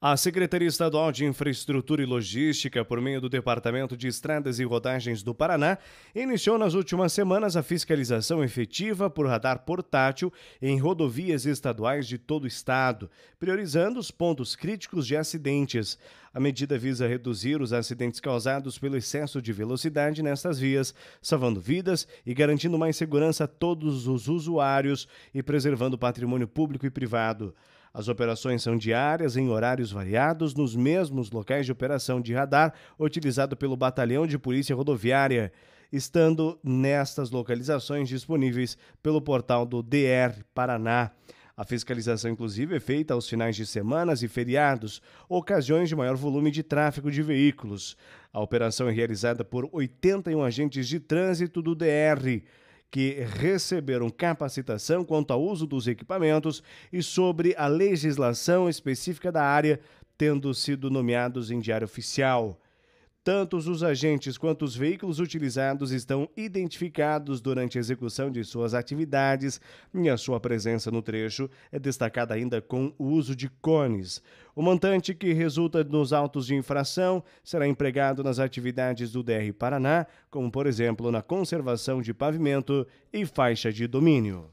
A Secretaria Estadual de Infraestrutura e Logística, por meio do Departamento de Estradas e Rodagens do Paraná, iniciou nas últimas semanas a fiscalização efetiva por radar portátil em rodovias estaduais de todo o estado, priorizando os pontos críticos de acidentes. A medida visa reduzir os acidentes causados pelo excesso de velocidade nestas vias, salvando vidas e garantindo mais segurança a todos os usuários e preservando o patrimônio público e privado. As operações são diárias, em horários variados, nos mesmos locais de operação de radar utilizado pelo Batalhão de Polícia Rodoviária, estando nestas localizações disponíveis pelo portal do DR Paraná. A fiscalização, inclusive, é feita aos finais de semanas e feriados, ocasiões de maior volume de tráfego de veículos. A operação é realizada por 81 agentes de trânsito do DR que receberam capacitação quanto ao uso dos equipamentos e sobre a legislação específica da área, tendo sido nomeados em diário oficial. Tantos os agentes quanto os veículos utilizados estão identificados durante a execução de suas atividades e a sua presença no trecho é destacada ainda com o uso de cones. O montante que resulta nos autos de infração será empregado nas atividades do DR Paraná, como por exemplo na conservação de pavimento e faixa de domínio.